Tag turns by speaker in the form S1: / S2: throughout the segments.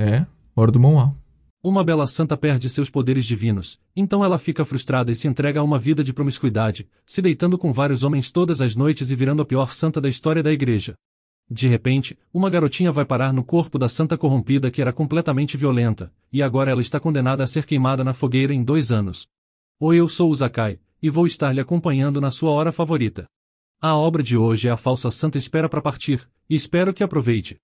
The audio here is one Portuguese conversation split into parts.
S1: É, hora do Mauá. Uma bela santa perde seus poderes divinos, então ela fica frustrada e se entrega a uma vida de promiscuidade, se deitando com vários homens todas as noites e virando a pior santa da história da igreja. De repente, uma garotinha vai parar no corpo da santa corrompida que era completamente violenta, e agora ela está condenada a ser queimada na fogueira em dois anos. Ou eu sou o Zakai, e vou estar lhe acompanhando na sua hora favorita. A obra de hoje é a falsa santa espera para partir, e espero que aproveite.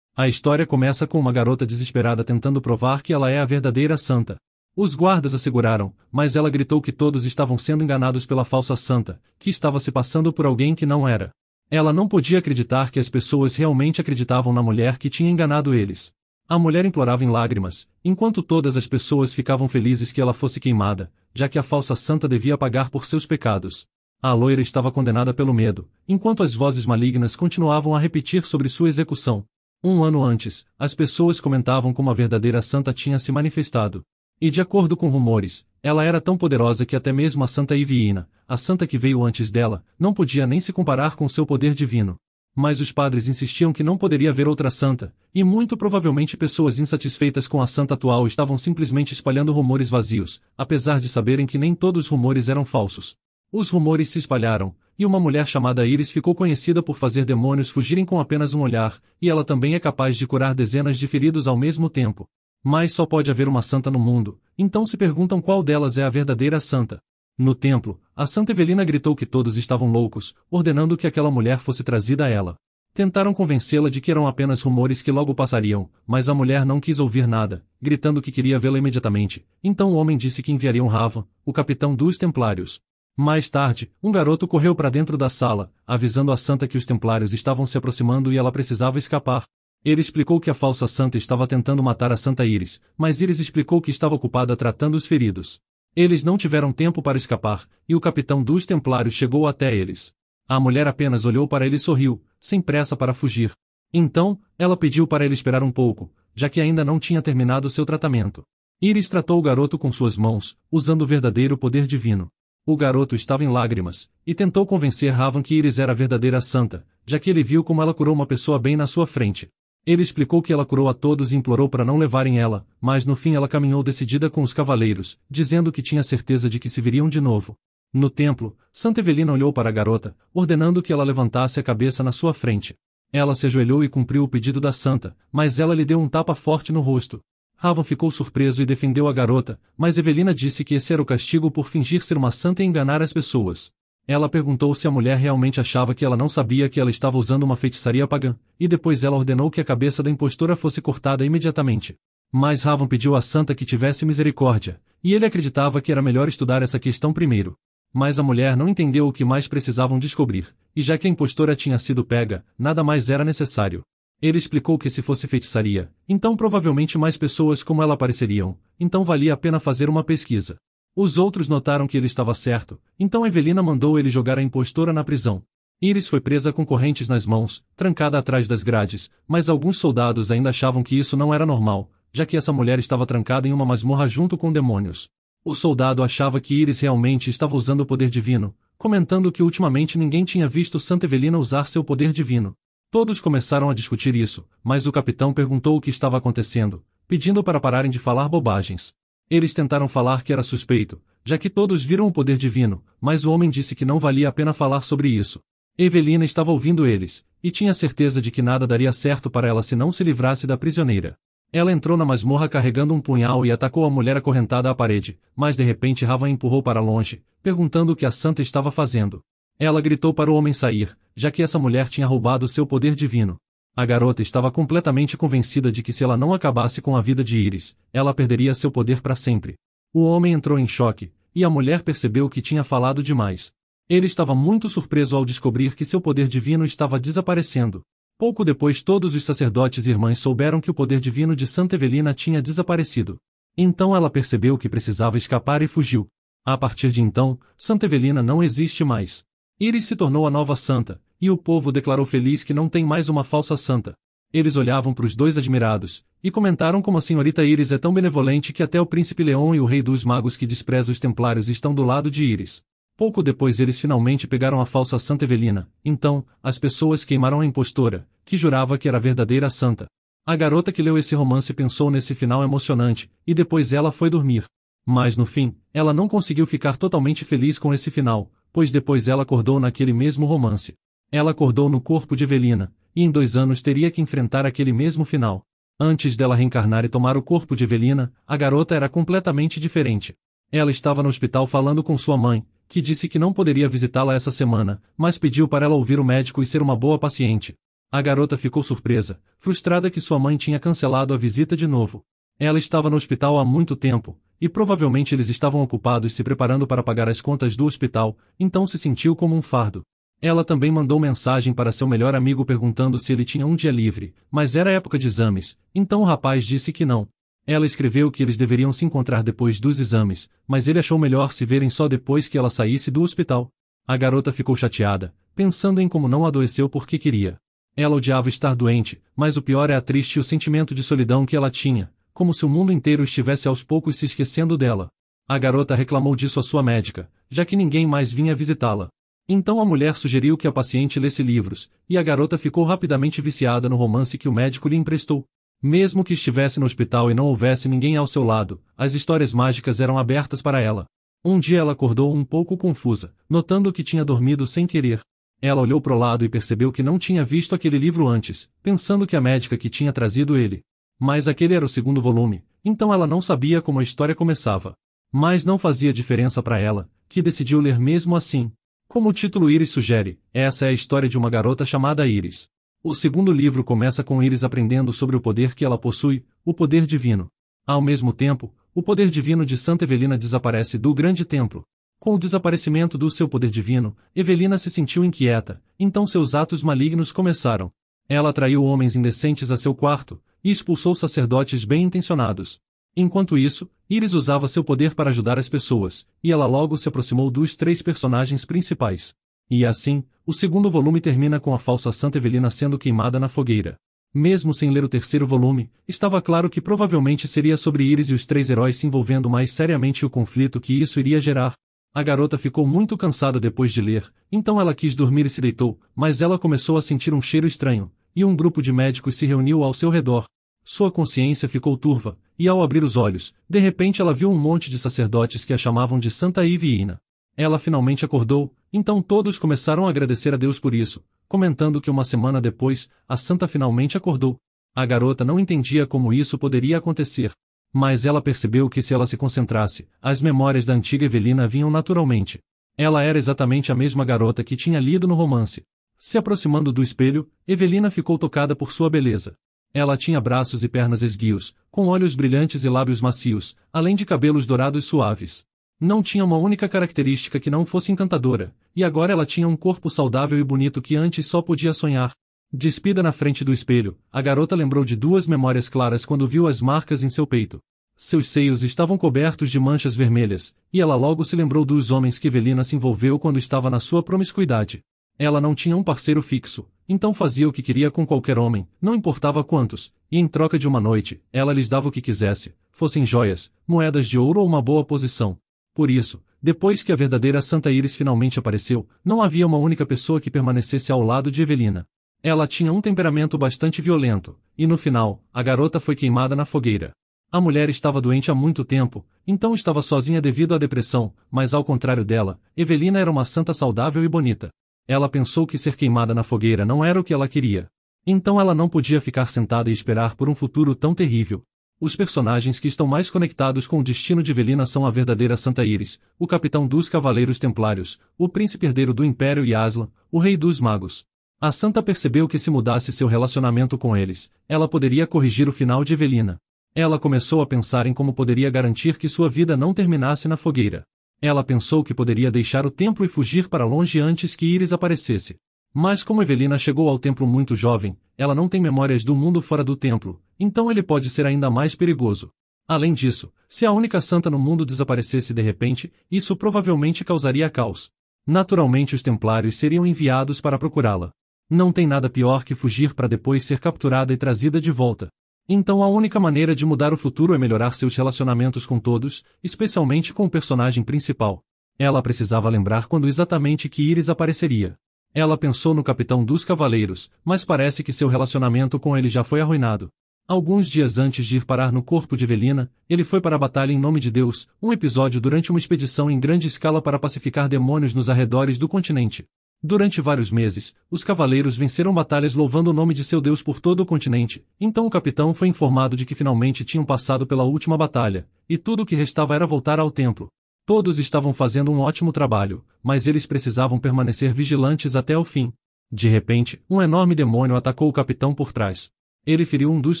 S1: A história começa com uma garota desesperada tentando provar que ela é a verdadeira santa. Os guardas asseguraram, mas ela gritou que todos estavam sendo enganados pela falsa santa, que estava se passando por alguém que não era. Ela não podia acreditar que as pessoas realmente acreditavam na mulher que tinha enganado eles. A mulher implorava em lágrimas, enquanto todas as pessoas ficavam felizes que ela fosse queimada, já que a falsa santa devia pagar por seus pecados. A loira estava condenada pelo medo, enquanto as vozes malignas continuavam a repetir sobre sua execução. Um ano antes, as pessoas comentavam como a verdadeira santa tinha se manifestado. E de acordo com rumores, ela era tão poderosa que até mesmo a Santa Ivina, a santa que veio antes dela, não podia nem se comparar com seu poder divino. Mas os padres insistiam que não poderia haver outra santa, e muito provavelmente pessoas insatisfeitas com a santa atual estavam simplesmente espalhando rumores vazios, apesar de saberem que nem todos os rumores eram falsos. Os rumores se espalharam, e uma mulher chamada Iris ficou conhecida por fazer demônios fugirem com apenas um olhar, e ela também é capaz de curar dezenas de feridos ao mesmo tempo. Mas só pode haver uma santa no mundo, então se perguntam qual delas é a verdadeira santa. No templo, a Santa Evelina gritou que todos estavam loucos, ordenando que aquela mulher fosse trazida a ela. Tentaram convencê-la de que eram apenas rumores que logo passariam, mas a mulher não quis ouvir nada, gritando que queria vê-la imediatamente. Então o homem disse que enviariam Ravan, o capitão dos Templários, mais tarde, um garoto correu para dentro da sala, avisando a santa que os templários estavam se aproximando e ela precisava escapar. Ele explicou que a falsa santa estava tentando matar a santa Iris, mas Iris explicou que estava ocupada tratando os feridos. Eles não tiveram tempo para escapar, e o capitão dos templários chegou até eles. A mulher apenas olhou para ele e sorriu, sem pressa para fugir. Então, ela pediu para ele esperar um pouco, já que ainda não tinha terminado seu tratamento. Iris tratou o garoto com suas mãos, usando o verdadeiro poder divino. O garoto estava em lágrimas, e tentou convencer Ravan que Iris era a verdadeira santa, já que ele viu como ela curou uma pessoa bem na sua frente. Ele explicou que ela curou a todos e implorou para não levarem ela, mas no fim ela caminhou decidida com os cavaleiros, dizendo que tinha certeza de que se viriam de novo. No templo, Santa Evelina olhou para a garota, ordenando que ela levantasse a cabeça na sua frente. Ela se ajoelhou e cumpriu o pedido da santa, mas ela lhe deu um tapa forte no rosto. Ravan ficou surpreso e defendeu a garota, mas Evelina disse que esse era o castigo por fingir ser uma santa e enganar as pessoas. Ela perguntou se a mulher realmente achava que ela não sabia que ela estava usando uma feitiçaria pagã, e depois ela ordenou que a cabeça da impostora fosse cortada imediatamente. Mas Ravan pediu à santa que tivesse misericórdia, e ele acreditava que era melhor estudar essa questão primeiro. Mas a mulher não entendeu o que mais precisavam descobrir, e já que a impostora tinha sido pega, nada mais era necessário. Ele explicou que se fosse feitiçaria, então provavelmente mais pessoas como ela apareceriam, então valia a pena fazer uma pesquisa. Os outros notaram que ele estava certo, então Evelina mandou ele jogar a impostora na prisão. Iris foi presa com correntes nas mãos, trancada atrás das grades, mas alguns soldados ainda achavam que isso não era normal, já que essa mulher estava trancada em uma masmorra junto com demônios. O soldado achava que Iris realmente estava usando o poder divino, comentando que ultimamente ninguém tinha visto Santa Evelina usar seu poder divino. Todos começaram a discutir isso, mas o capitão perguntou o que estava acontecendo, pedindo para pararem de falar bobagens. Eles tentaram falar que era suspeito, já que todos viram o poder divino, mas o homem disse que não valia a pena falar sobre isso. Evelina estava ouvindo eles, e tinha certeza de que nada daria certo para ela se não se livrasse da prisioneira. Ela entrou na masmorra carregando um punhal e atacou a mulher acorrentada à parede, mas de repente Ravan empurrou para longe, perguntando o que a santa estava fazendo. Ela gritou para o homem sair, já que essa mulher tinha roubado seu poder divino. A garota estava completamente convencida de que se ela não acabasse com a vida de Iris, ela perderia seu poder para sempre. O homem entrou em choque, e a mulher percebeu que tinha falado demais. Ele estava muito surpreso ao descobrir que seu poder divino estava desaparecendo. Pouco depois todos os sacerdotes e irmãs souberam que o poder divino de Santa Evelina tinha desaparecido. Então ela percebeu que precisava escapar e fugiu. A partir de então, Santa Evelina não existe mais. Iris se tornou a nova santa, e o povo declarou feliz que não tem mais uma falsa santa. Eles olhavam para os dois admirados, e comentaram como a senhorita Iris é tão benevolente que até o príncipe Leão e o rei dos magos que despreza os templários estão do lado de Iris. Pouco depois eles finalmente pegaram a falsa Santa Evelina, então, as pessoas queimaram a impostora, que jurava que era a verdadeira santa. A garota que leu esse romance pensou nesse final emocionante, e depois ela foi dormir. Mas no fim, ela não conseguiu ficar totalmente feliz com esse final, pois depois ela acordou naquele mesmo romance. Ela acordou no corpo de Evelina, e em dois anos teria que enfrentar aquele mesmo final. Antes dela reencarnar e tomar o corpo de Evelina, a garota era completamente diferente. Ela estava no hospital falando com sua mãe, que disse que não poderia visitá-la essa semana, mas pediu para ela ouvir o médico e ser uma boa paciente. A garota ficou surpresa, frustrada que sua mãe tinha cancelado a visita de novo. Ela estava no hospital há muito tempo, e provavelmente eles estavam ocupados se preparando para pagar as contas do hospital, então se sentiu como um fardo. Ela também mandou mensagem para seu melhor amigo perguntando se ele tinha um dia livre, mas era época de exames, então o rapaz disse que não. Ela escreveu que eles deveriam se encontrar depois dos exames, mas ele achou melhor se verem só depois que ela saísse do hospital. A garota ficou chateada, pensando em como não adoeceu porque queria. Ela odiava estar doente, mas o pior é a triste e o sentimento de solidão que ela tinha, como se o mundo inteiro estivesse aos poucos se esquecendo dela. A garota reclamou disso à sua médica, já que ninguém mais vinha visitá-la. Então a mulher sugeriu que a paciente lesse livros, e a garota ficou rapidamente viciada no romance que o médico lhe emprestou. Mesmo que estivesse no hospital e não houvesse ninguém ao seu lado, as histórias mágicas eram abertas para ela. Um dia ela acordou um pouco confusa, notando que tinha dormido sem querer. Ela olhou para o lado e percebeu que não tinha visto aquele livro antes, pensando que a médica que tinha trazido ele mas aquele era o segundo volume, então ela não sabia como a história começava. Mas não fazia diferença para ela, que decidiu ler mesmo assim. Como o título Iris sugere, essa é a história de uma garota chamada Iris. O segundo livro começa com Iris aprendendo sobre o poder que ela possui, o poder divino. Ao mesmo tempo, o poder divino de Santa Evelina desaparece do grande templo. Com o desaparecimento do seu poder divino, Evelina se sentiu inquieta, então seus atos malignos começaram. Ela atraiu homens indecentes a seu quarto, e expulsou sacerdotes bem intencionados. Enquanto isso, Iris usava seu poder para ajudar as pessoas, e ela logo se aproximou dos três personagens principais. E assim, o segundo volume termina com a falsa Santa Evelina sendo queimada na fogueira. Mesmo sem ler o terceiro volume, estava claro que provavelmente seria sobre Iris e os três heróis se envolvendo mais seriamente e o conflito que isso iria gerar. A garota ficou muito cansada depois de ler, então ela quis dormir e se deitou, mas ela começou a sentir um cheiro estranho, e um grupo de médicos se reuniu ao seu redor, sua consciência ficou turva, e ao abrir os olhos, de repente ela viu um monte de sacerdotes que a chamavam de Santa Ivina. Ela finalmente acordou, então todos começaram a agradecer a Deus por isso, comentando que uma semana depois, a santa finalmente acordou. A garota não entendia como isso poderia acontecer. Mas ela percebeu que se ela se concentrasse, as memórias da antiga Evelina vinham naturalmente. Ela era exatamente a mesma garota que tinha lido no romance. Se aproximando do espelho, Evelina ficou tocada por sua beleza. Ela tinha braços e pernas esguios, com olhos brilhantes e lábios macios, além de cabelos dourados suaves. Não tinha uma única característica que não fosse encantadora, e agora ela tinha um corpo saudável e bonito que antes só podia sonhar. Despida na frente do espelho, a garota lembrou de duas memórias claras quando viu as marcas em seu peito. Seus seios estavam cobertos de manchas vermelhas, e ela logo se lembrou dos homens que Velina se envolveu quando estava na sua promiscuidade. Ela não tinha um parceiro fixo, então fazia o que queria com qualquer homem, não importava quantos, e em troca de uma noite, ela lhes dava o que quisesse, fossem joias, moedas de ouro ou uma boa posição. Por isso, depois que a verdadeira Santa Iris finalmente apareceu, não havia uma única pessoa que permanecesse ao lado de Evelina. Ela tinha um temperamento bastante violento, e no final, a garota foi queimada na fogueira. A mulher estava doente há muito tempo, então estava sozinha devido à depressão, mas ao contrário dela, Evelina era uma santa saudável e bonita. Ela pensou que ser queimada na fogueira não era o que ela queria. Então ela não podia ficar sentada e esperar por um futuro tão terrível. Os personagens que estão mais conectados com o destino de Velina são a verdadeira Santa Iris, o capitão dos Cavaleiros Templários, o príncipe herdeiro do Império e Aslan, o rei dos magos. A santa percebeu que se mudasse seu relacionamento com eles, ela poderia corrigir o final de Evelina. Ela começou a pensar em como poderia garantir que sua vida não terminasse na fogueira. Ela pensou que poderia deixar o templo e fugir para longe antes que Iris aparecesse. Mas como Evelina chegou ao templo muito jovem, ela não tem memórias do mundo fora do templo, então ele pode ser ainda mais perigoso. Além disso, se a única santa no mundo desaparecesse de repente, isso provavelmente causaria caos. Naturalmente os templários seriam enviados para procurá-la. Não tem nada pior que fugir para depois ser capturada e trazida de volta. Então a única maneira de mudar o futuro é melhorar seus relacionamentos com todos, especialmente com o personagem principal. Ela precisava lembrar quando exatamente que Iris apareceria. Ela pensou no capitão dos cavaleiros, mas parece que seu relacionamento com ele já foi arruinado. Alguns dias antes de ir parar no corpo de Velina, ele foi para a Batalha em Nome de Deus, um episódio durante uma expedição em grande escala para pacificar demônios nos arredores do continente. Durante vários meses, os cavaleiros venceram batalhas louvando o nome de seu deus por todo o continente, então o capitão foi informado de que finalmente tinham passado pela última batalha, e tudo o que restava era voltar ao templo. Todos estavam fazendo um ótimo trabalho, mas eles precisavam permanecer vigilantes até o fim. De repente, um enorme demônio atacou o capitão por trás. Ele feriu um dos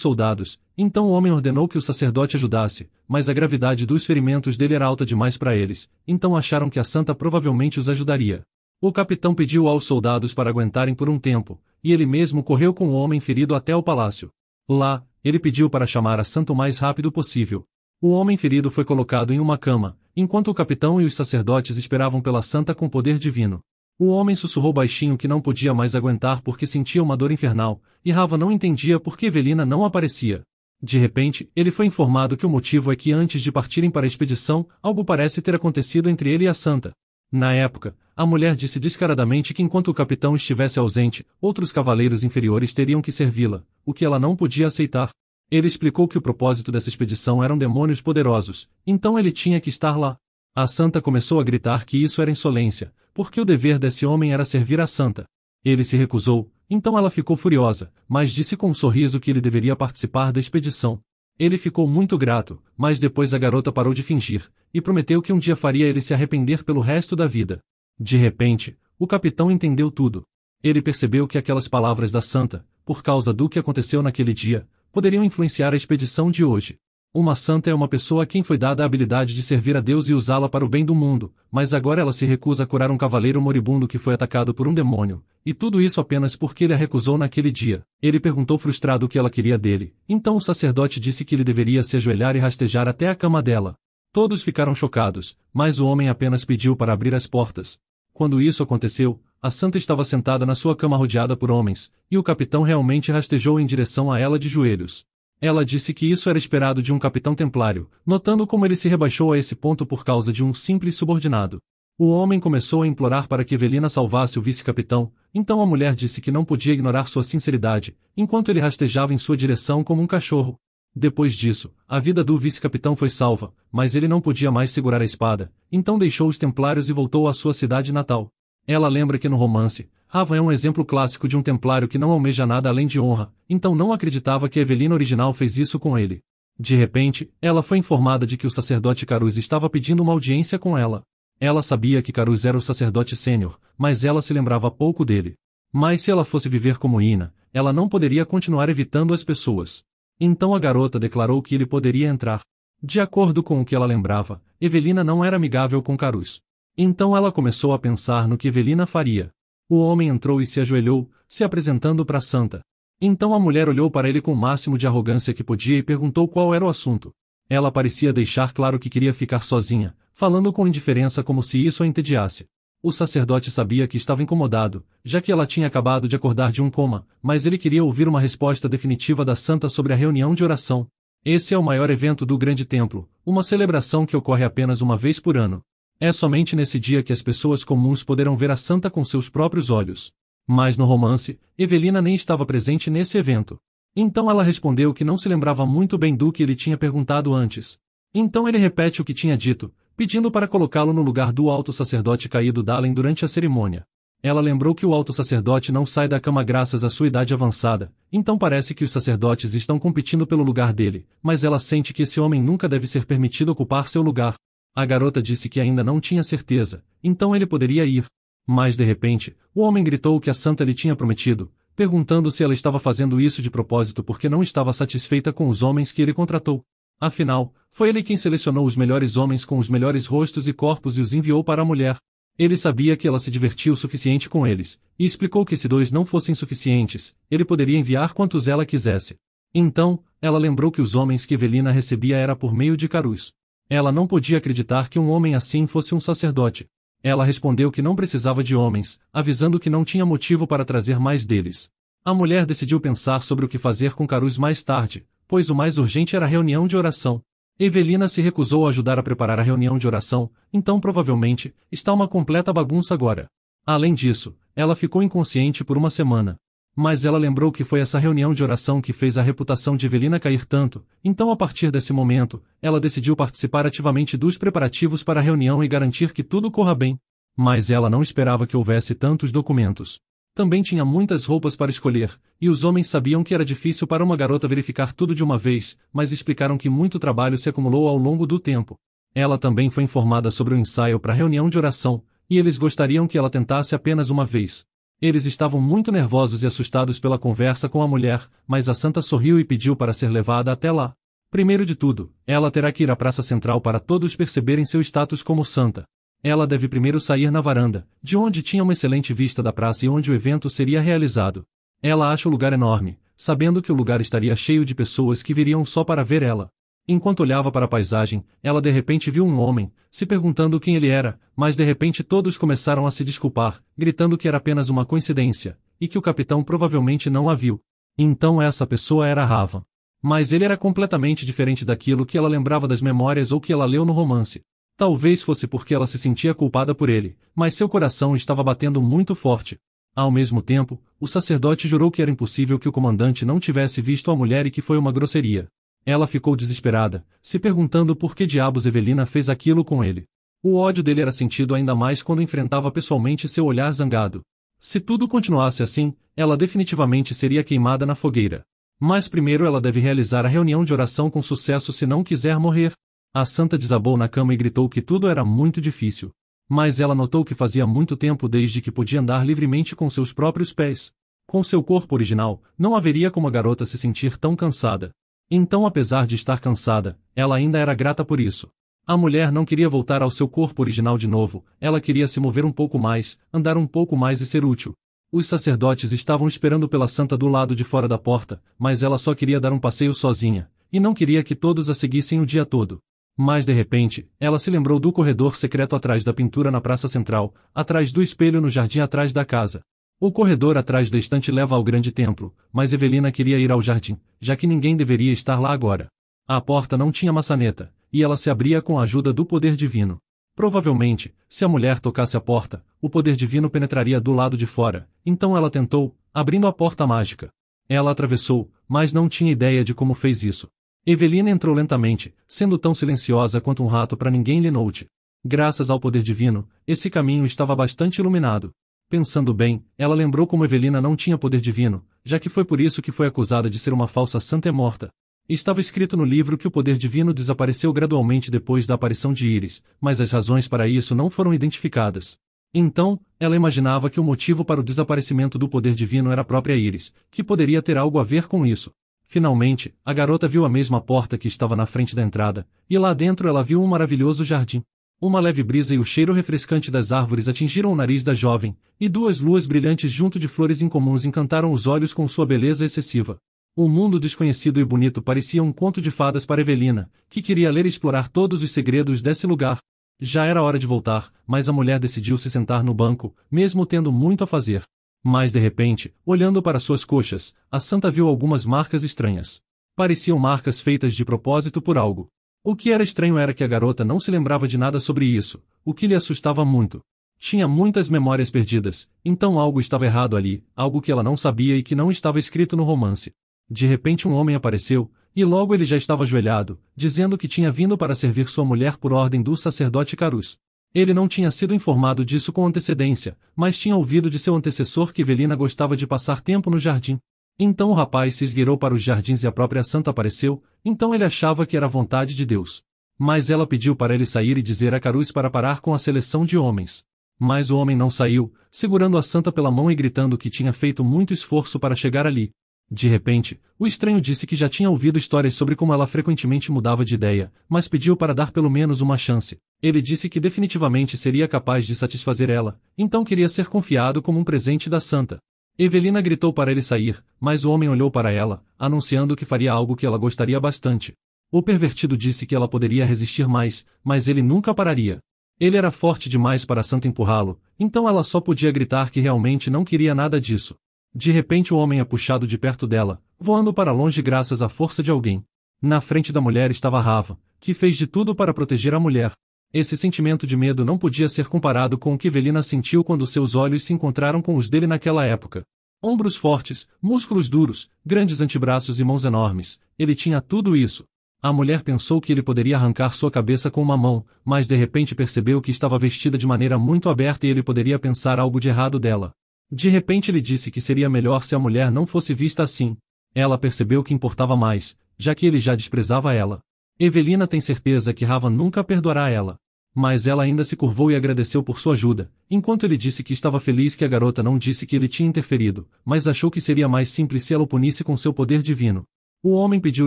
S1: soldados, então o homem ordenou que o sacerdote ajudasse, mas a gravidade dos ferimentos dele era alta demais para eles, então acharam que a santa provavelmente os ajudaria. O capitão pediu aos soldados para aguentarem por um tempo, e ele mesmo correu com o homem ferido até o palácio. Lá, ele pediu para chamar a santo o mais rápido possível. O homem ferido foi colocado em uma cama, enquanto o capitão e os sacerdotes esperavam pela santa com poder divino. O homem sussurrou baixinho que não podia mais aguentar porque sentia uma dor infernal, e Rava não entendia por que Evelina não aparecia. De repente, ele foi informado que o motivo é que antes de partirem para a expedição, algo parece ter acontecido entre ele e a santa. Na época, a mulher disse descaradamente que enquanto o capitão estivesse ausente, outros cavaleiros inferiores teriam que servi-la, o que ela não podia aceitar. Ele explicou que o propósito dessa expedição eram demônios poderosos, então ele tinha que estar lá. A santa começou a gritar que isso era insolência, porque o dever desse homem era servir a santa. Ele se recusou, então ela ficou furiosa, mas disse com um sorriso que ele deveria participar da expedição. Ele ficou muito grato, mas depois a garota parou de fingir, e prometeu que um dia faria ele se arrepender pelo resto da vida. De repente, o capitão entendeu tudo. Ele percebeu que aquelas palavras da santa, por causa do que aconteceu naquele dia, poderiam influenciar a expedição de hoje. Uma santa é uma pessoa a quem foi dada a habilidade de servir a Deus e usá-la para o bem do mundo, mas agora ela se recusa a curar um cavaleiro moribundo que foi atacado por um demônio, e tudo isso apenas porque ele a recusou naquele dia. Ele perguntou frustrado o que ela queria dele, então o sacerdote disse que ele deveria se ajoelhar e rastejar até a cama dela. Todos ficaram chocados, mas o homem apenas pediu para abrir as portas, quando isso aconteceu, a santa estava sentada na sua cama rodeada por homens, e o capitão realmente rastejou em direção a ela de joelhos. Ela disse que isso era esperado de um capitão templário, notando como ele se rebaixou a esse ponto por causa de um simples subordinado. O homem começou a implorar para que Evelina salvasse o vice-capitão, então a mulher disse que não podia ignorar sua sinceridade, enquanto ele rastejava em sua direção como um cachorro. Depois disso, a vida do vice-capitão foi salva, mas ele não podia mais segurar a espada, então deixou os templários e voltou à sua cidade natal. Ela lembra que no romance, Rava é um exemplo clássico de um templário que não almeja nada além de honra, então não acreditava que Evelina original fez isso com ele. De repente, ela foi informada de que o sacerdote Carus estava pedindo uma audiência com ela. Ela sabia que Carus era o sacerdote sênior, mas ela se lembrava pouco dele. Mas se ela fosse viver como Ina, ela não poderia continuar evitando as pessoas. Então a garota declarou que ele poderia entrar. De acordo com o que ela lembrava, Evelina não era amigável com Carus. Então ela começou a pensar no que Evelina faria. O homem entrou e se ajoelhou, se apresentando para Santa. Então a mulher olhou para ele com o máximo de arrogância que podia e perguntou qual era o assunto. Ela parecia deixar claro que queria ficar sozinha, falando com indiferença como se isso a entediasse. O sacerdote sabia que estava incomodado, já que ela tinha acabado de acordar de um coma, mas ele queria ouvir uma resposta definitiva da santa sobre a reunião de oração. Esse é o maior evento do Grande Templo, uma celebração que ocorre apenas uma vez por ano. É somente nesse dia que as pessoas comuns poderão ver a santa com seus próprios olhos. Mas no romance, Evelina nem estava presente nesse evento. Então ela respondeu que não se lembrava muito bem do que ele tinha perguntado antes. Então ele repete o que tinha dito, pedindo para colocá-lo no lugar do alto sacerdote caído Dalen durante a cerimônia. Ela lembrou que o alto sacerdote não sai da cama graças à sua idade avançada, então parece que os sacerdotes estão competindo pelo lugar dele, mas ela sente que esse homem nunca deve ser permitido ocupar seu lugar. A garota disse que ainda não tinha certeza, então ele poderia ir. Mas de repente, o homem gritou o que a santa lhe tinha prometido, perguntando se ela estava fazendo isso de propósito porque não estava satisfeita com os homens que ele contratou. Afinal, foi ele quem selecionou os melhores homens com os melhores rostos e corpos e os enviou para a mulher. Ele sabia que ela se divertia o suficiente com eles, e explicou que se dois não fossem suficientes, ele poderia enviar quantos ela quisesse. Então, ela lembrou que os homens que Evelina recebia era por meio de Carus. Ela não podia acreditar que um homem assim fosse um sacerdote. Ela respondeu que não precisava de homens, avisando que não tinha motivo para trazer mais deles. A mulher decidiu pensar sobre o que fazer com Carus mais tarde, pois o mais urgente era a reunião de oração. Evelina se recusou a ajudar a preparar a reunião de oração, então provavelmente está uma completa bagunça agora. Além disso, ela ficou inconsciente por uma semana. Mas ela lembrou que foi essa reunião de oração que fez a reputação de Evelina cair tanto, então a partir desse momento, ela decidiu participar ativamente dos preparativos para a reunião e garantir que tudo corra bem. Mas ela não esperava que houvesse tantos documentos. Também tinha muitas roupas para escolher, e os homens sabiam que era difícil para uma garota verificar tudo de uma vez, mas explicaram que muito trabalho se acumulou ao longo do tempo. Ela também foi informada sobre o ensaio para a reunião de oração, e eles gostariam que ela tentasse apenas uma vez. Eles estavam muito nervosos e assustados pela conversa com a mulher, mas a santa sorriu e pediu para ser levada até lá. Primeiro de tudo, ela terá que ir à praça central para todos perceberem seu status como santa ela deve primeiro sair na varanda, de onde tinha uma excelente vista da praça e onde o evento seria realizado. Ela acha o lugar enorme, sabendo que o lugar estaria cheio de pessoas que viriam só para ver ela. Enquanto olhava para a paisagem, ela de repente viu um homem, se perguntando quem ele era, mas de repente todos começaram a se desculpar, gritando que era apenas uma coincidência, e que o capitão provavelmente não a viu. Então essa pessoa era Ravan. Mas ele era completamente diferente daquilo que ela lembrava das memórias ou que ela leu no romance. Talvez fosse porque ela se sentia culpada por ele, mas seu coração estava batendo muito forte. Ao mesmo tempo, o sacerdote jurou que era impossível que o comandante não tivesse visto a mulher e que foi uma grosseria. Ela ficou desesperada, se perguntando por que diabos Evelina fez aquilo com ele. O ódio dele era sentido ainda mais quando enfrentava pessoalmente seu olhar zangado. Se tudo continuasse assim, ela definitivamente seria queimada na fogueira. Mas primeiro ela deve realizar a reunião de oração com sucesso se não quiser morrer. A santa desabou na cama e gritou que tudo era muito difícil. Mas ela notou que fazia muito tempo desde que podia andar livremente com seus próprios pés. Com seu corpo original, não haveria como a garota se sentir tão cansada. Então, apesar de estar cansada, ela ainda era grata por isso. A mulher não queria voltar ao seu corpo original de novo, ela queria se mover um pouco mais, andar um pouco mais e ser útil. Os sacerdotes estavam esperando pela santa do lado de fora da porta, mas ela só queria dar um passeio sozinha, e não queria que todos a seguissem o dia todo. Mas de repente, ela se lembrou do corredor secreto atrás da pintura na praça central, atrás do espelho no jardim atrás da casa. O corredor atrás da estante leva ao grande templo, mas Evelina queria ir ao jardim, já que ninguém deveria estar lá agora. A porta não tinha maçaneta, e ela se abria com a ajuda do poder divino. Provavelmente, se a mulher tocasse a porta, o poder divino penetraria do lado de fora, então ela tentou, abrindo a porta mágica. Ela atravessou, mas não tinha ideia de como fez isso. Evelina entrou lentamente, sendo tão silenciosa quanto um rato para ninguém lhe note. Graças ao poder divino, esse caminho estava bastante iluminado. Pensando bem, ela lembrou como Evelina não tinha poder divino, já que foi por isso que foi acusada de ser uma falsa santa morta. Estava escrito no livro que o poder divino desapareceu gradualmente depois da aparição de Íris, mas as razões para isso não foram identificadas. Então, ela imaginava que o motivo para o desaparecimento do poder divino era a própria Íris, que poderia ter algo a ver com isso. Finalmente, a garota viu a mesma porta que estava na frente da entrada, e lá dentro ela viu um maravilhoso jardim. Uma leve brisa e o cheiro refrescante das árvores atingiram o nariz da jovem, e duas luas brilhantes junto de flores incomuns encantaram os olhos com sua beleza excessiva. O mundo desconhecido e bonito parecia um conto de fadas para Evelina, que queria ler e explorar todos os segredos desse lugar. Já era hora de voltar, mas a mulher decidiu se sentar no banco, mesmo tendo muito a fazer. Mas de repente, olhando para suas coxas, a santa viu algumas marcas estranhas. Pareciam marcas feitas de propósito por algo. O que era estranho era que a garota não se lembrava de nada sobre isso, o que lhe assustava muito. Tinha muitas memórias perdidas, então algo estava errado ali, algo que ela não sabia e que não estava escrito no romance. De repente um homem apareceu, e logo ele já estava ajoelhado, dizendo que tinha vindo para servir sua mulher por ordem do sacerdote Carus. Ele não tinha sido informado disso com antecedência, mas tinha ouvido de seu antecessor que Velina gostava de passar tempo no jardim. Então o rapaz se esgueirou para os jardins e a própria santa apareceu, então ele achava que era vontade de Deus. Mas ela pediu para ele sair e dizer a Carus para parar com a seleção de homens. Mas o homem não saiu, segurando a santa pela mão e gritando que tinha feito muito esforço para chegar ali, de repente, o estranho disse que já tinha ouvido histórias sobre como ela frequentemente mudava de ideia, mas pediu para dar pelo menos uma chance. Ele disse que definitivamente seria capaz de satisfazer ela, então queria ser confiado como um presente da santa. Evelina gritou para ele sair, mas o homem olhou para ela, anunciando que faria algo que ela gostaria bastante. O pervertido disse que ela poderia resistir mais, mas ele nunca pararia. Ele era forte demais para a santa empurrá-lo, então ela só podia gritar que realmente não queria nada disso. De repente o homem é puxado de perto dela, voando para longe graças à força de alguém. Na frente da mulher estava Rava, que fez de tudo para proteger a mulher. Esse sentimento de medo não podia ser comparado com o que Velina sentiu quando seus olhos se encontraram com os dele naquela época. Ombros fortes, músculos duros, grandes antebraços e mãos enormes, ele tinha tudo isso. A mulher pensou que ele poderia arrancar sua cabeça com uma mão, mas de repente percebeu que estava vestida de maneira muito aberta e ele poderia pensar algo de errado dela. De repente lhe disse que seria melhor se a mulher não fosse vista assim. Ela percebeu que importava mais, já que ele já desprezava ela. Evelina tem certeza que Ravan nunca perdoará ela. Mas ela ainda se curvou e agradeceu por sua ajuda, enquanto ele disse que estava feliz que a garota não disse que ele tinha interferido, mas achou que seria mais simples se ela o punisse com seu poder divino. O homem pediu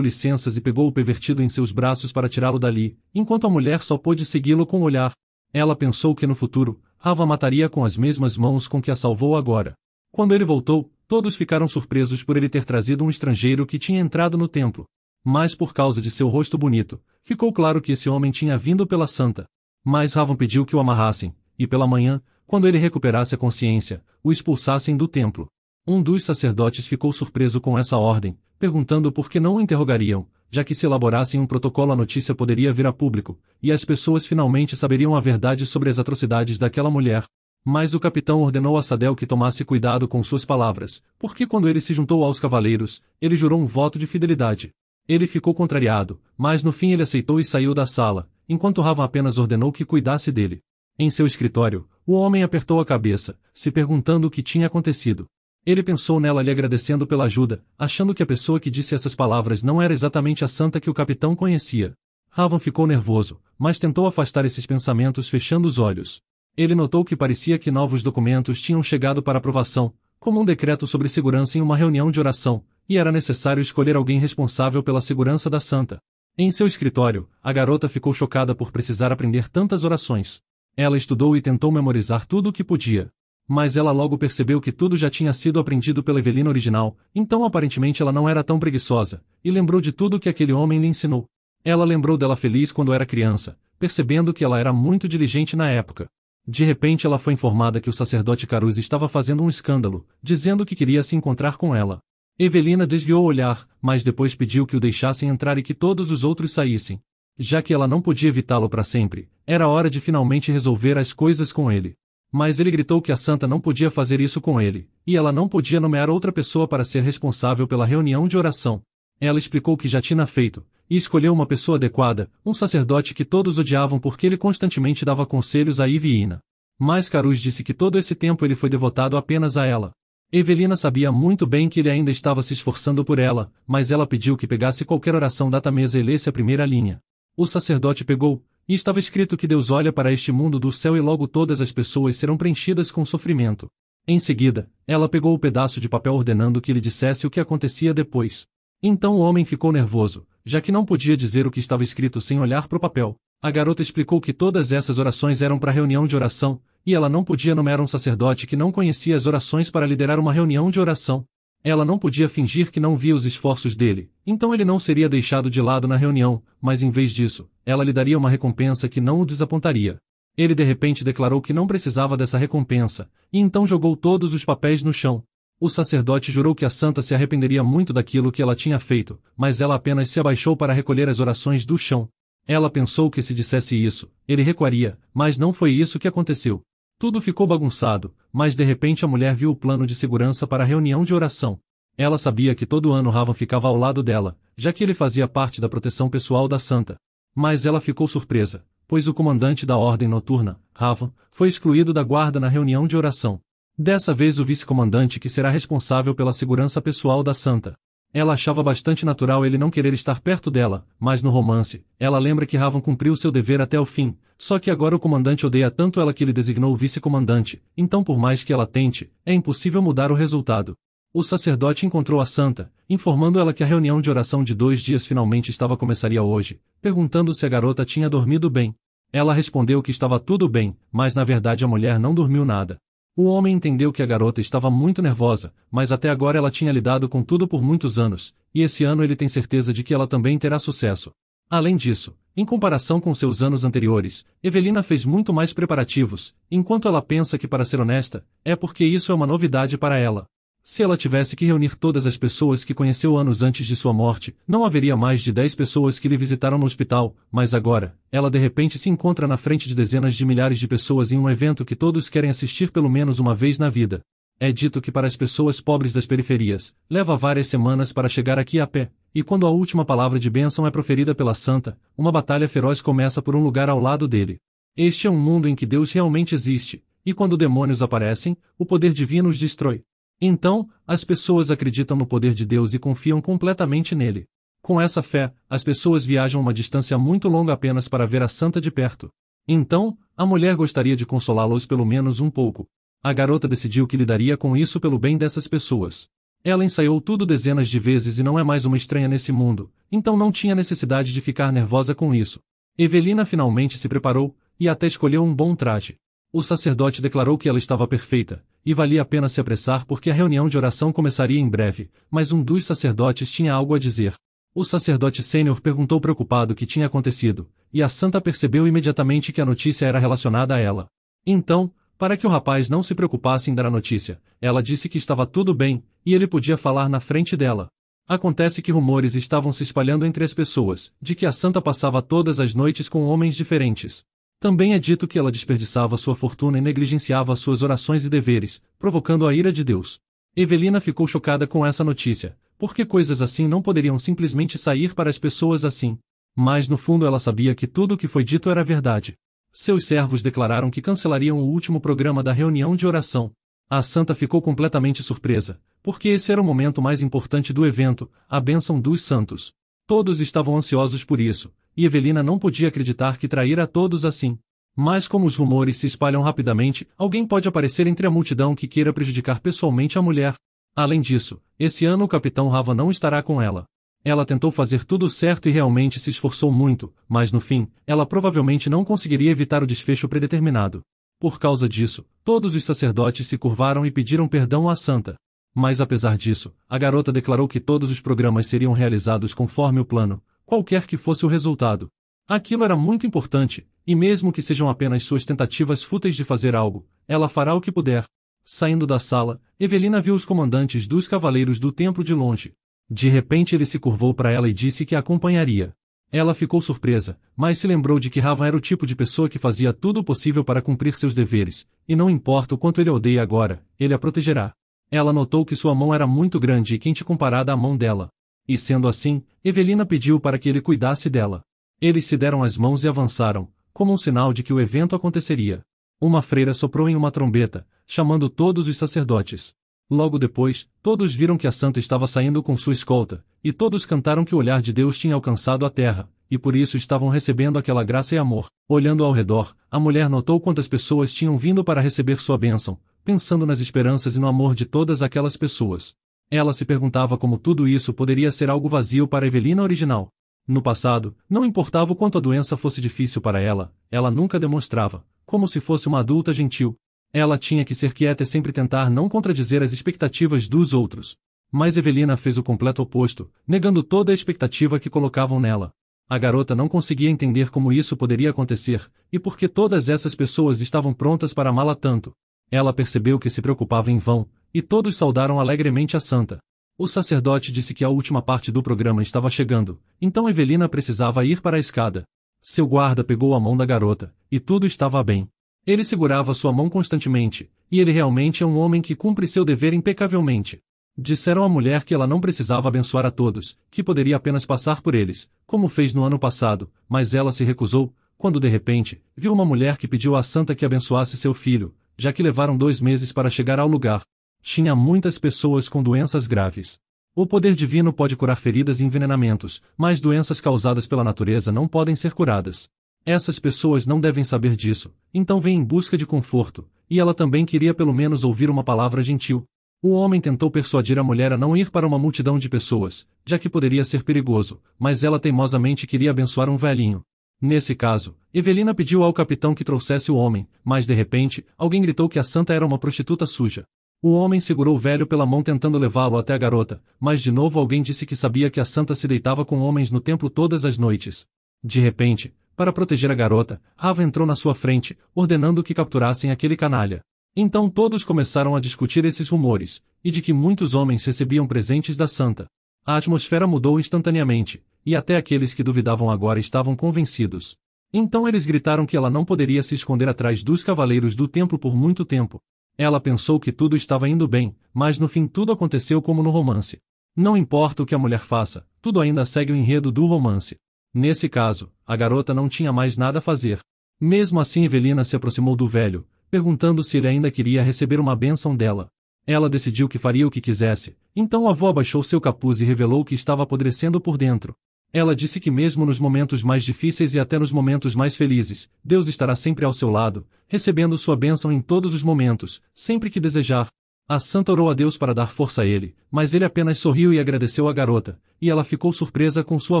S1: licenças e pegou o pervertido em seus braços para tirá-lo dali, enquanto a mulher só pôde segui-lo com o olhar. Ela pensou que no futuro, Ava mataria com as mesmas mãos com que a salvou agora. Quando ele voltou, todos ficaram surpresos por ele ter trazido um estrangeiro que tinha entrado no templo. Mas por causa de seu rosto bonito, ficou claro que esse homem tinha vindo pela santa. Mas Ravan pediu que o amarrassem, e pela manhã, quando ele recuperasse a consciência, o expulsassem do templo. Um dos sacerdotes ficou surpreso com essa ordem, perguntando por que não o interrogariam, já que se elaborassem um protocolo a notícia poderia vir a público, e as pessoas finalmente saberiam a verdade sobre as atrocidades daquela mulher. Mas o capitão ordenou a Sadel que tomasse cuidado com suas palavras, porque quando ele se juntou aos cavaleiros, ele jurou um voto de fidelidade. Ele ficou contrariado, mas no fim ele aceitou e saiu da sala, enquanto Rava apenas ordenou que cuidasse dele. Em seu escritório, o homem apertou a cabeça, se perguntando o que tinha acontecido. Ele pensou nela lhe agradecendo pela ajuda, achando que a pessoa que disse essas palavras não era exatamente a santa que o capitão conhecia. Ravan ficou nervoso, mas tentou afastar esses pensamentos fechando os olhos. Ele notou que parecia que novos documentos tinham chegado para aprovação, como um decreto sobre segurança em uma reunião de oração, e era necessário escolher alguém responsável pela segurança da santa. Em seu escritório, a garota ficou chocada por precisar aprender tantas orações. Ela estudou e tentou memorizar tudo o que podia mas ela logo percebeu que tudo já tinha sido aprendido pela Evelina original, então aparentemente ela não era tão preguiçosa, e lembrou de tudo que aquele homem lhe ensinou. Ela lembrou dela feliz quando era criança, percebendo que ela era muito diligente na época. De repente ela foi informada que o sacerdote Caruz estava fazendo um escândalo, dizendo que queria se encontrar com ela. Evelina desviou o olhar, mas depois pediu que o deixassem entrar e que todos os outros saíssem. Já que ela não podia evitá-lo para sempre, era hora de finalmente resolver as coisas com ele. Mas ele gritou que a santa não podia fazer isso com ele, e ela não podia nomear outra pessoa para ser responsável pela reunião de oração. Ela explicou que já tinha feito, e escolheu uma pessoa adequada, um sacerdote que todos odiavam porque ele constantemente dava conselhos a Iviina. Mas Carus disse que todo esse tempo ele foi devotado apenas a ela. Evelina sabia muito bem que ele ainda estava se esforçando por ela, mas ela pediu que pegasse qualquer oração da mesa e lesse a primeira linha. O sacerdote pegou, e estava escrito que Deus olha para este mundo do céu e logo todas as pessoas serão preenchidas com sofrimento. Em seguida, ela pegou o pedaço de papel ordenando que lhe dissesse o que acontecia depois. Então o homem ficou nervoso, já que não podia dizer o que estava escrito sem olhar para o papel. A garota explicou que todas essas orações eram para reunião de oração, e ela não podia nomear um sacerdote que não conhecia as orações para liderar uma reunião de oração. Ela não podia fingir que não via os esforços dele, então ele não seria deixado de lado na reunião, mas em vez disso, ela lhe daria uma recompensa que não o desapontaria. Ele de repente declarou que não precisava dessa recompensa, e então jogou todos os papéis no chão. O sacerdote jurou que a santa se arrependeria muito daquilo que ela tinha feito, mas ela apenas se abaixou para recolher as orações do chão. Ela pensou que se dissesse isso, ele recuaria, mas não foi isso que aconteceu. Tudo ficou bagunçado, mas de repente a mulher viu o plano de segurança para a reunião de oração. Ela sabia que todo ano Ravan ficava ao lado dela, já que ele fazia parte da proteção pessoal da santa. Mas ela ficou surpresa, pois o comandante da ordem noturna, Ravan, foi excluído da guarda na reunião de oração. Dessa vez o vice-comandante que será responsável pela segurança pessoal da santa. Ela achava bastante natural ele não querer estar perto dela, mas no romance, ela lembra que Ravan cumpriu seu dever até o fim, só que agora o comandante odeia tanto ela que ele designou o vice-comandante, então por mais que ela tente, é impossível mudar o resultado. O sacerdote encontrou a santa, informando ela que a reunião de oração de dois dias finalmente estava começaria hoje, perguntando se a garota tinha dormido bem. Ela respondeu que estava tudo bem, mas na verdade a mulher não dormiu nada. O homem entendeu que a garota estava muito nervosa, mas até agora ela tinha lidado com tudo por muitos anos, e esse ano ele tem certeza de que ela também terá sucesso. Além disso, em comparação com seus anos anteriores, Evelina fez muito mais preparativos, enquanto ela pensa que, para ser honesta, é porque isso é uma novidade para ela. Se ela tivesse que reunir todas as pessoas que conheceu anos antes de sua morte, não haveria mais de dez pessoas que lhe visitaram no hospital, mas agora, ela de repente se encontra na frente de dezenas de milhares de pessoas em um evento que todos querem assistir pelo menos uma vez na vida. É dito que para as pessoas pobres das periferias, leva várias semanas para chegar aqui a pé, e quando a última palavra de bênção é proferida pela santa, uma batalha feroz começa por um lugar ao lado dele. Este é um mundo em que Deus realmente existe, e quando demônios aparecem, o poder divino os destrói. Então, as pessoas acreditam no poder de Deus e confiam completamente nele. Com essa fé, as pessoas viajam uma distância muito longa apenas para ver a santa de perto. Então, a mulher gostaria de consolá-los pelo menos um pouco. A garota decidiu que lidaria com isso pelo bem dessas pessoas. Ela ensaiou tudo dezenas de vezes e não é mais uma estranha nesse mundo, então não tinha necessidade de ficar nervosa com isso. Evelina finalmente se preparou, e até escolheu um bom traje. O sacerdote declarou que ela estava perfeita, e valia a pena se apressar porque a reunião de oração começaria em breve, mas um dos sacerdotes tinha algo a dizer. O sacerdote sênior perguntou preocupado o que tinha acontecido, e a santa percebeu imediatamente que a notícia era relacionada a ela. Então, para que o rapaz não se preocupasse em dar a notícia, ela disse que estava tudo bem, e ele podia falar na frente dela. Acontece que rumores estavam se espalhando entre as pessoas, de que a santa passava todas as noites com homens diferentes. Também é dito que ela desperdiçava sua fortuna e negligenciava suas orações e deveres, provocando a ira de Deus. Evelina ficou chocada com essa notícia, porque coisas assim não poderiam simplesmente sair para as pessoas assim. Mas no fundo ela sabia que tudo o que foi dito era verdade. Seus servos declararam que cancelariam o último programa da reunião de oração. A santa ficou completamente surpresa, porque esse era o momento mais importante do evento, a bênção dos santos. Todos estavam ansiosos por isso, e Evelina não podia acreditar que traíra a todos assim. Mas como os rumores se espalham rapidamente, alguém pode aparecer entre a multidão que queira prejudicar pessoalmente a mulher. Além disso, esse ano o capitão Rava não estará com ela. Ela tentou fazer tudo certo e realmente se esforçou muito, mas no fim, ela provavelmente não conseguiria evitar o desfecho predeterminado. Por causa disso, todos os sacerdotes se curvaram e pediram perdão à santa. Mas apesar disso, a garota declarou que todos os programas seriam realizados conforme o plano, qualquer que fosse o resultado. Aquilo era muito importante, e mesmo que sejam apenas suas tentativas fúteis de fazer algo, ela fará o que puder. Saindo da sala, Evelina viu os comandantes dos cavaleiros do templo de longe. De repente ele se curvou para ela e disse que a acompanharia. Ela ficou surpresa, mas se lembrou de que Ravan era o tipo de pessoa que fazia tudo o possível para cumprir seus deveres, e não importa o quanto ele odeia agora, ele a protegerá. Ela notou que sua mão era muito grande e quente comparada à mão dela e sendo assim, Evelina pediu para que ele cuidasse dela. Eles se deram as mãos e avançaram, como um sinal de que o evento aconteceria. Uma freira soprou em uma trombeta, chamando todos os sacerdotes. Logo depois, todos viram que a santa estava saindo com sua escolta, e todos cantaram que o olhar de Deus tinha alcançado a terra, e por isso estavam recebendo aquela graça e amor. Olhando ao redor, a mulher notou quantas pessoas tinham vindo para receber sua bênção, pensando nas esperanças e no amor de todas aquelas pessoas. Ela se perguntava como tudo isso poderia ser algo vazio para Evelina original. No passado, não importava o quanto a doença fosse difícil para ela, ela nunca demonstrava, como se fosse uma adulta gentil. Ela tinha que ser quieta e sempre tentar não contradizer as expectativas dos outros. Mas Evelina fez o completo oposto, negando toda a expectativa que colocavam nela. A garota não conseguia entender como isso poderia acontecer, e por que todas essas pessoas estavam prontas para amá-la tanto. Ela percebeu que se preocupava em vão, e todos saudaram alegremente a santa. O sacerdote disse que a última parte do programa estava chegando, então Evelina precisava ir para a escada. Seu guarda pegou a mão da garota, e tudo estava bem. Ele segurava sua mão constantemente, e ele realmente é um homem que cumpre seu dever impecavelmente. Disseram à mulher que ela não precisava abençoar a todos, que poderia apenas passar por eles, como fez no ano passado, mas ela se recusou, quando de repente, viu uma mulher que pediu à santa que abençoasse seu filho, já que levaram dois meses para chegar ao lugar. Tinha muitas pessoas com doenças graves. O poder divino pode curar feridas e envenenamentos, mas doenças causadas pela natureza não podem ser curadas. Essas pessoas não devem saber disso, então vem em busca de conforto, e ela também queria pelo menos ouvir uma palavra gentil. O homem tentou persuadir a mulher a não ir para uma multidão de pessoas, já que poderia ser perigoso, mas ela teimosamente queria abençoar um velhinho. Nesse caso, Evelina pediu ao capitão que trouxesse o homem, mas de repente, alguém gritou que a santa era uma prostituta suja. O homem segurou o velho pela mão tentando levá-lo até a garota, mas de novo alguém disse que sabia que a santa se deitava com homens no templo todas as noites. De repente, para proteger a garota, Rava entrou na sua frente, ordenando que capturassem aquele canalha. Então todos começaram a discutir esses rumores, e de que muitos homens recebiam presentes da santa. A atmosfera mudou instantaneamente, e até aqueles que duvidavam agora estavam convencidos. Então eles gritaram que ela não poderia se esconder atrás dos cavaleiros do templo por muito tempo. Ela pensou que tudo estava indo bem, mas no fim tudo aconteceu como no romance. Não importa o que a mulher faça, tudo ainda segue o enredo do romance. Nesse caso, a garota não tinha mais nada a fazer. Mesmo assim, Evelina se aproximou do velho, perguntando se ele ainda queria receber uma bênção dela. Ela decidiu que faria o que quisesse, então a avó abaixou seu capuz e revelou que estava apodrecendo por dentro. Ela disse que mesmo nos momentos mais difíceis e até nos momentos mais felizes, Deus estará sempre ao seu lado, recebendo sua bênção em todos os momentos, sempre que desejar. A santa orou a Deus para dar força a ele, mas ele apenas sorriu e agradeceu à garota, e ela ficou surpresa com sua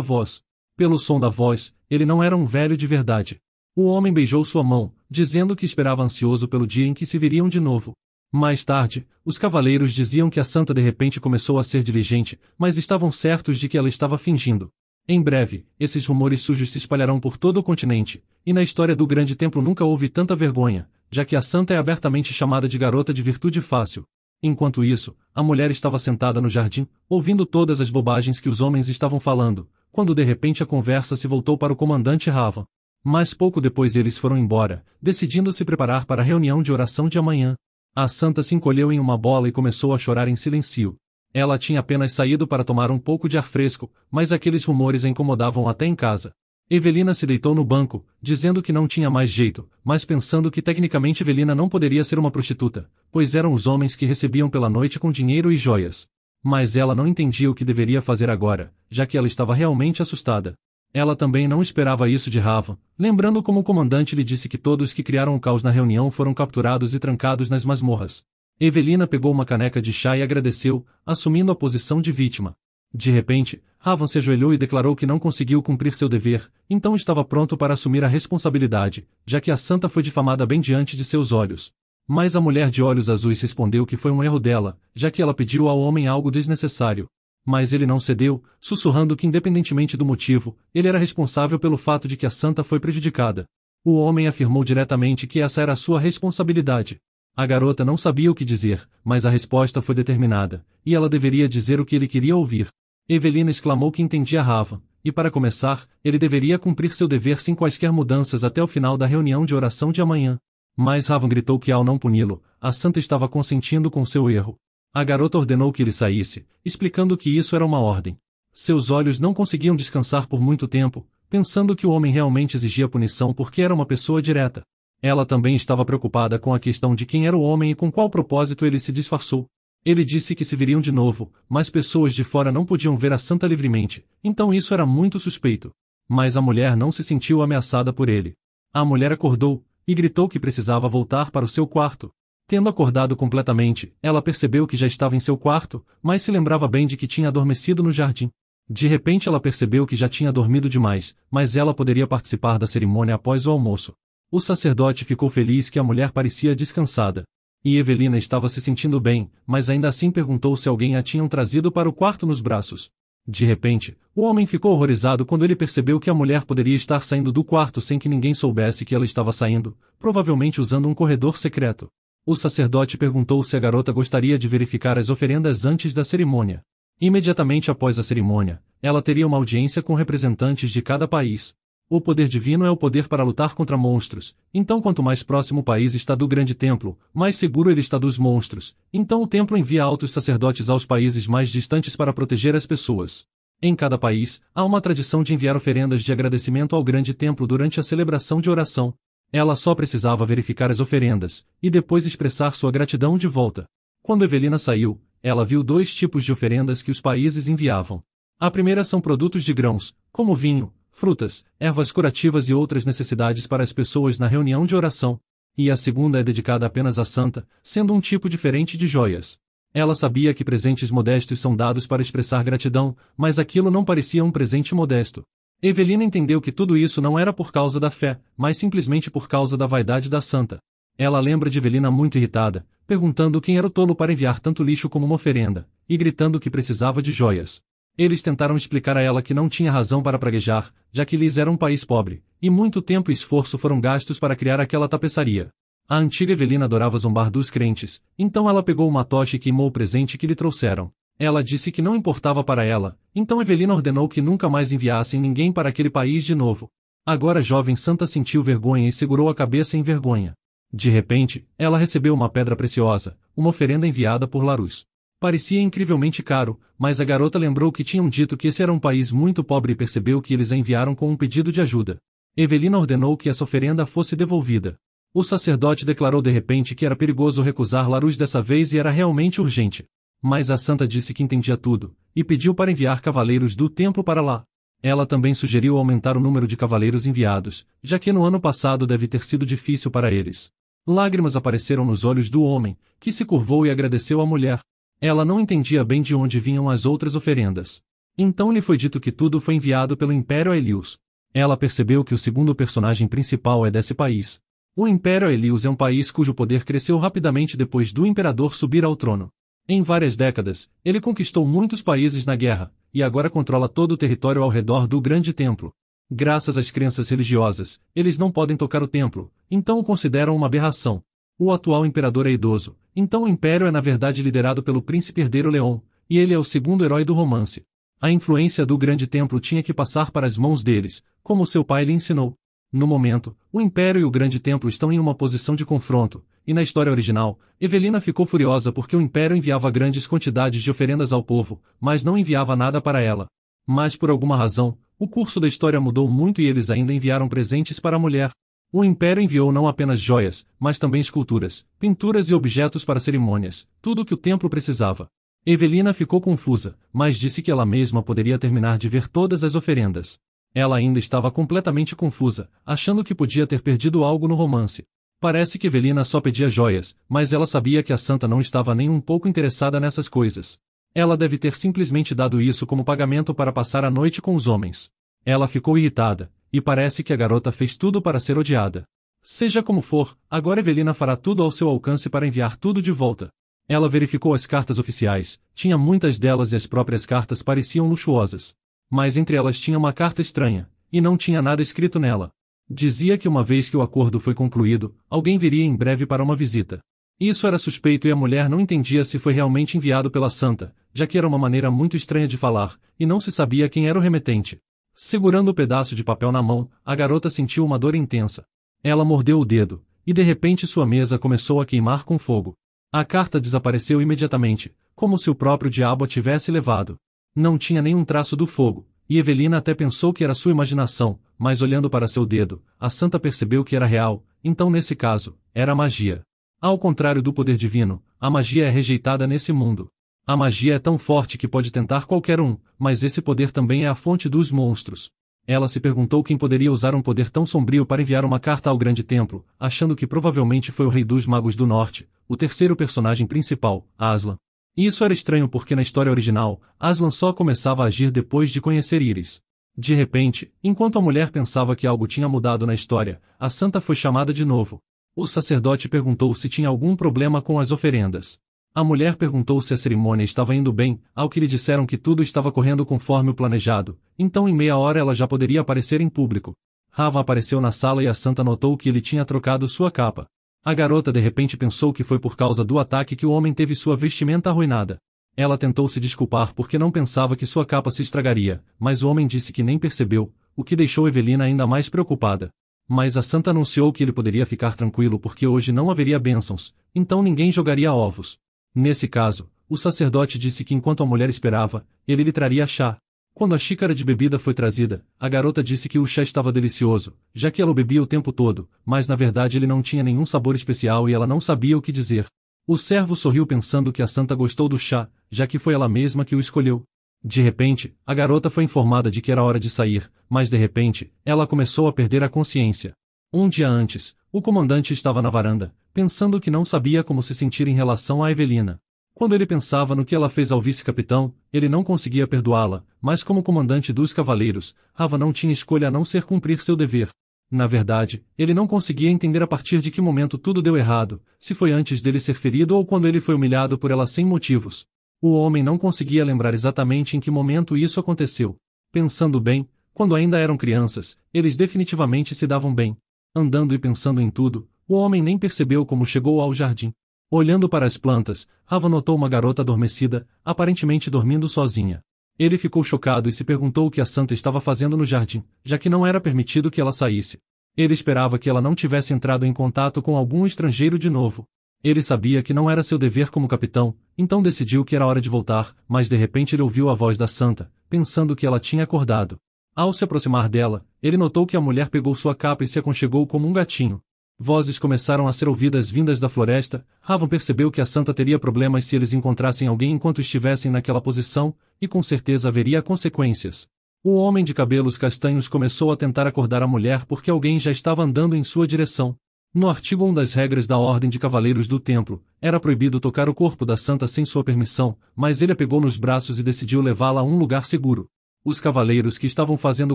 S1: voz. Pelo som da voz, ele não era um velho de verdade. O homem beijou sua mão, dizendo que esperava ansioso pelo dia em que se veriam de novo. Mais tarde, os cavaleiros diziam que a santa de repente começou a ser diligente, mas estavam certos de que ela estava fingindo. Em breve, esses rumores sujos se espalharão por todo o continente, e na história do Grande Templo nunca houve tanta vergonha, já que a santa é abertamente chamada de garota de virtude fácil. Enquanto isso, a mulher estava sentada no jardim, ouvindo todas as bobagens que os homens estavam falando, quando de repente a conversa se voltou para o comandante Ravan. Mas pouco depois eles foram embora, decidindo se preparar para a reunião de oração de amanhã. A santa se encolheu em uma bola e começou a chorar em silêncio. Ela tinha apenas saído para tomar um pouco de ar fresco, mas aqueles rumores a incomodavam até em casa. Evelina se deitou no banco, dizendo que não tinha mais jeito, mas pensando que tecnicamente Evelina não poderia ser uma prostituta, pois eram os homens que recebiam pela noite com dinheiro e joias. Mas ela não entendia o que deveria fazer agora, já que ela estava realmente assustada. Ela também não esperava isso de Ravan, lembrando como o comandante lhe disse que todos que criaram o caos na reunião foram capturados e trancados nas masmorras. Evelina pegou uma caneca de chá e agradeceu, assumindo a posição de vítima. De repente, Ravan se ajoelhou e declarou que não conseguiu cumprir seu dever, então estava pronto para assumir a responsabilidade, já que a santa foi difamada bem diante de seus olhos. Mas a mulher de olhos azuis respondeu que foi um erro dela, já que ela pediu ao homem algo desnecessário. Mas ele não cedeu, sussurrando que independentemente do motivo, ele era responsável pelo fato de que a santa foi prejudicada. O homem afirmou diretamente que essa era sua responsabilidade. A garota não sabia o que dizer, mas a resposta foi determinada, e ela deveria dizer o que ele queria ouvir. Evelina exclamou que entendia Rava, e para começar, ele deveria cumprir seu dever sem quaisquer mudanças até o final da reunião de oração de amanhã. Mas Ravan gritou que ao não puni-lo, a santa estava consentindo com seu erro. A garota ordenou que ele saísse, explicando que isso era uma ordem. Seus olhos não conseguiam descansar por muito tempo, pensando que o homem realmente exigia punição porque era uma pessoa direta. Ela também estava preocupada com a questão de quem era o homem e com qual propósito ele se disfarçou. Ele disse que se viriam de novo, mas pessoas de fora não podiam ver a santa livremente, então isso era muito suspeito. Mas a mulher não se sentiu ameaçada por ele. A mulher acordou, e gritou que precisava voltar para o seu quarto. Tendo acordado completamente, ela percebeu que já estava em seu quarto, mas se lembrava bem de que tinha adormecido no jardim. De repente ela percebeu que já tinha dormido demais, mas ela poderia participar da cerimônia após o almoço. O sacerdote ficou feliz que a mulher parecia descansada. E Evelina estava se sentindo bem, mas ainda assim perguntou se alguém a tinham trazido para o quarto nos braços. De repente, o homem ficou horrorizado quando ele percebeu que a mulher poderia estar saindo do quarto sem que ninguém soubesse que ela estava saindo, provavelmente usando um corredor secreto. O sacerdote perguntou se a garota gostaria de verificar as oferendas antes da cerimônia. Imediatamente após a cerimônia, ela teria uma audiência com representantes de cada país. O poder divino é o poder para lutar contra monstros, então quanto mais próximo o país está do grande templo, mais seguro ele está dos monstros, então o templo envia altos sacerdotes aos países mais distantes para proteger as pessoas. Em cada país, há uma tradição de enviar oferendas de agradecimento ao grande templo durante a celebração de oração. Ela só precisava verificar as oferendas, e depois expressar sua gratidão de volta. Quando Evelina saiu, ela viu dois tipos de oferendas que os países enviavam. A primeira são produtos de grãos, como vinho, frutas, ervas curativas e outras necessidades para as pessoas na reunião de oração, e a segunda é dedicada apenas à santa, sendo um tipo diferente de joias. Ela sabia que presentes modestos são dados para expressar gratidão, mas aquilo não parecia um presente modesto. Evelina entendeu que tudo isso não era por causa da fé, mas simplesmente por causa da vaidade da santa. Ela lembra de Evelina muito irritada, perguntando quem era o tolo para enviar tanto lixo como uma oferenda, e gritando que precisava de joias. Eles tentaram explicar a ela que não tinha razão para praguejar, já que Liz era um país pobre, e muito tempo e esforço foram gastos para criar aquela tapeçaria. A antiga Evelina adorava zombar dos crentes, então ela pegou uma tocha e queimou o presente que lhe trouxeram. Ela disse que não importava para ela, então Evelina ordenou que nunca mais enviassem ninguém para aquele país de novo. Agora a jovem santa sentiu vergonha e segurou a cabeça em vergonha. De repente, ela recebeu uma pedra preciosa, uma oferenda enviada por Larus. Parecia incrivelmente caro, mas a garota lembrou que tinham dito que esse era um país muito pobre e percebeu que eles a enviaram com um pedido de ajuda. Evelina ordenou que essa oferenda fosse devolvida. O sacerdote declarou de repente que era perigoso recusar Larus dessa vez e era realmente urgente. Mas a santa disse que entendia tudo, e pediu para enviar cavaleiros do templo para lá. Ela também sugeriu aumentar o número de cavaleiros enviados, já que no ano passado deve ter sido difícil para eles. Lágrimas apareceram nos olhos do homem, que se curvou e agradeceu à mulher, ela não entendia bem de onde vinham as outras oferendas. Então lhe foi dito que tudo foi enviado pelo Império Elius. Ela percebeu que o segundo personagem principal é desse país. O Império Elius é um país cujo poder cresceu rapidamente depois do imperador subir ao trono. Em várias décadas, ele conquistou muitos países na guerra, e agora controla todo o território ao redor do Grande Templo. Graças às crenças religiosas, eles não podem tocar o templo, então o consideram uma aberração. O atual imperador é idoso, então o império é na verdade liderado pelo príncipe herdeiro Leon, e ele é o segundo herói do romance. A influência do grande templo tinha que passar para as mãos deles, como seu pai lhe ensinou. No momento, o império e o grande templo estão em uma posição de confronto, e na história original, Evelina ficou furiosa porque o império enviava grandes quantidades de oferendas ao povo, mas não enviava nada para ela. Mas por alguma razão, o curso da história mudou muito e eles ainda enviaram presentes para a mulher, o império enviou não apenas joias, mas também esculturas, pinturas e objetos para cerimônias, tudo o que o templo precisava. Evelina ficou confusa, mas disse que ela mesma poderia terminar de ver todas as oferendas. Ela ainda estava completamente confusa, achando que podia ter perdido algo no romance. Parece que Evelina só pedia joias, mas ela sabia que a santa não estava nem um pouco interessada nessas coisas. Ela deve ter simplesmente dado isso como pagamento para passar a noite com os homens. Ela ficou irritada, e parece que a garota fez tudo para ser odiada. Seja como for, agora Evelina fará tudo ao seu alcance para enviar tudo de volta. Ela verificou as cartas oficiais, tinha muitas delas e as próprias cartas pareciam luxuosas. Mas entre elas tinha uma carta estranha, e não tinha nada escrito nela. Dizia que uma vez que o acordo foi concluído, alguém viria em breve para uma visita. Isso era suspeito e a mulher não entendia se foi realmente enviado pela santa, já que era uma maneira muito estranha de falar, e não se sabia quem era o remetente. Segurando o pedaço de papel na mão, a garota sentiu uma dor intensa. Ela mordeu o dedo, e de repente sua mesa começou a queimar com fogo. A carta desapareceu imediatamente, como se o próprio diabo a tivesse levado. Não tinha nenhum traço do fogo, e Evelina até pensou que era sua imaginação, mas olhando para seu dedo, a santa percebeu que era real, então nesse caso, era magia. Ao contrário do poder divino, a magia é rejeitada nesse mundo. A magia é tão forte que pode tentar qualquer um, mas esse poder também é a fonte dos monstros. Ela se perguntou quem poderia usar um poder tão sombrio para enviar uma carta ao Grande Templo, achando que provavelmente foi o Rei dos Magos do Norte, o terceiro personagem principal, Aslan. Isso era estranho porque na história original, Aslan só começava a agir depois de conhecer Iris. De repente, enquanto a mulher pensava que algo tinha mudado na história, a santa foi chamada de novo. O sacerdote perguntou se tinha algum problema com as oferendas. A mulher perguntou se a cerimônia estava indo bem, ao que lhe disseram que tudo estava correndo conforme o planejado, então em meia hora ela já poderia aparecer em público. Rava apareceu na sala e a santa notou que ele tinha trocado sua capa. A garota de repente pensou que foi por causa do ataque que o homem teve sua vestimenta arruinada. Ela tentou se desculpar porque não pensava que sua capa se estragaria, mas o homem disse que nem percebeu, o que deixou Evelina ainda mais preocupada. Mas a santa anunciou que ele poderia ficar tranquilo porque hoje não haveria bênçãos, então ninguém jogaria ovos. Nesse caso, o sacerdote disse que enquanto a mulher esperava, ele lhe traria chá. Quando a xícara de bebida foi trazida, a garota disse que o chá estava delicioso, já que ela o bebia o tempo todo, mas na verdade ele não tinha nenhum sabor especial e ela não sabia o que dizer. O servo sorriu pensando que a santa gostou do chá, já que foi ela mesma que o escolheu. De repente, a garota foi informada de que era hora de sair, mas de repente, ela começou a perder a consciência. Um dia antes, o comandante estava na varanda, pensando que não sabia como se sentir em relação a Evelina. Quando ele pensava no que ela fez ao vice-capitão, ele não conseguia perdoá-la, mas como comandante dos cavaleiros, Rava não tinha escolha a não ser cumprir seu dever. Na verdade, ele não conseguia entender a partir de que momento tudo deu errado, se foi antes dele ser ferido ou quando ele foi humilhado por ela sem motivos. O homem não conseguia lembrar exatamente em que momento isso aconteceu. Pensando bem, quando ainda eram crianças, eles definitivamente se davam bem. Andando e pensando em tudo, o homem nem percebeu como chegou ao jardim. Olhando para as plantas, Ava notou uma garota adormecida, aparentemente dormindo sozinha. Ele ficou chocado e se perguntou o que a santa estava fazendo no jardim, já que não era permitido que ela saísse. Ele esperava que ela não tivesse entrado em contato com algum estrangeiro de novo. Ele sabia que não era seu dever como capitão, então decidiu que era hora de voltar, mas de repente ele ouviu a voz da santa, pensando que ela tinha acordado. Ao se aproximar dela, ele notou que a mulher pegou sua capa e se aconchegou como um gatinho. Vozes começaram a ser ouvidas vindas da floresta, Ravan percebeu que a santa teria problemas se eles encontrassem alguém enquanto estivessem naquela posição, e com certeza haveria consequências. O homem de cabelos castanhos começou a tentar acordar a mulher porque alguém já estava andando em sua direção. No artigo 1 das regras da Ordem de Cavaleiros do Templo, era proibido tocar o corpo da santa sem sua permissão, mas ele a pegou nos braços e decidiu levá-la a um lugar seguro. Os cavaleiros que estavam fazendo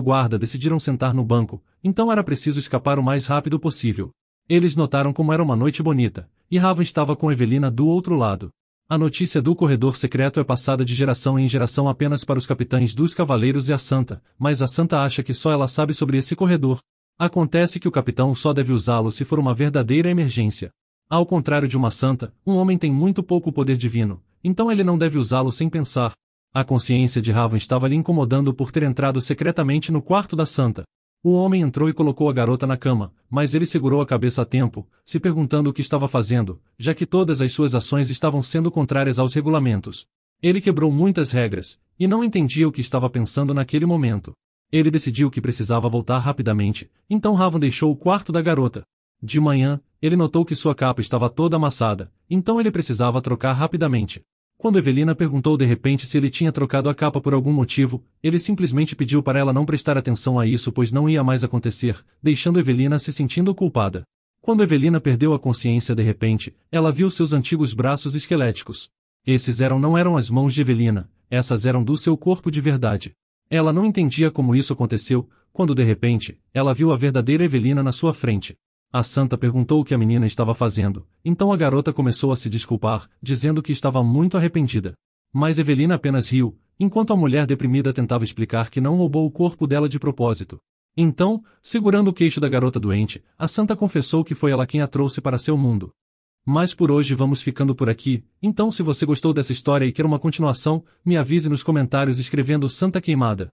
S1: guarda decidiram sentar no banco, então era preciso escapar o mais rápido possível. Eles notaram como era uma noite bonita, e Raven estava com Evelina do outro lado. A notícia do corredor secreto é passada de geração em geração apenas para os capitães dos cavaleiros e a Santa, mas a Santa acha que só ela sabe sobre esse corredor. Acontece que o capitão só deve usá-lo se for uma verdadeira emergência. Ao contrário de uma santa, um homem tem muito pouco poder divino, então ele não deve usá-lo sem pensar. A consciência de Raven estava lhe incomodando por ter entrado secretamente no quarto da santa. O homem entrou e colocou a garota na cama, mas ele segurou a cabeça a tempo, se perguntando o que estava fazendo, já que todas as suas ações estavam sendo contrárias aos regulamentos. Ele quebrou muitas regras, e não entendia o que estava pensando naquele momento. Ele decidiu que precisava voltar rapidamente, então Ravan deixou o quarto da garota. De manhã, ele notou que sua capa estava toda amassada, então ele precisava trocar rapidamente. Quando Evelina perguntou de repente se ele tinha trocado a capa por algum motivo, ele simplesmente pediu para ela não prestar atenção a isso pois não ia mais acontecer, deixando Evelina se sentindo culpada. Quando Evelina perdeu a consciência de repente, ela viu seus antigos braços esqueléticos. Esses eram não eram as mãos de Evelina, essas eram do seu corpo de verdade. Ela não entendia como isso aconteceu, quando de repente, ela viu a verdadeira Evelina na sua frente. A santa perguntou o que a menina estava fazendo, então a garota começou a se desculpar, dizendo que estava muito arrependida. Mas Evelina apenas riu, enquanto a mulher deprimida tentava explicar que não roubou o corpo dela de propósito. Então, segurando o queixo da garota doente, a santa confessou que foi ela quem a trouxe para seu mundo. Mas por hoje vamos ficando por aqui, então se você gostou dessa história e quer uma continuação, me avise nos comentários escrevendo Santa Queimada.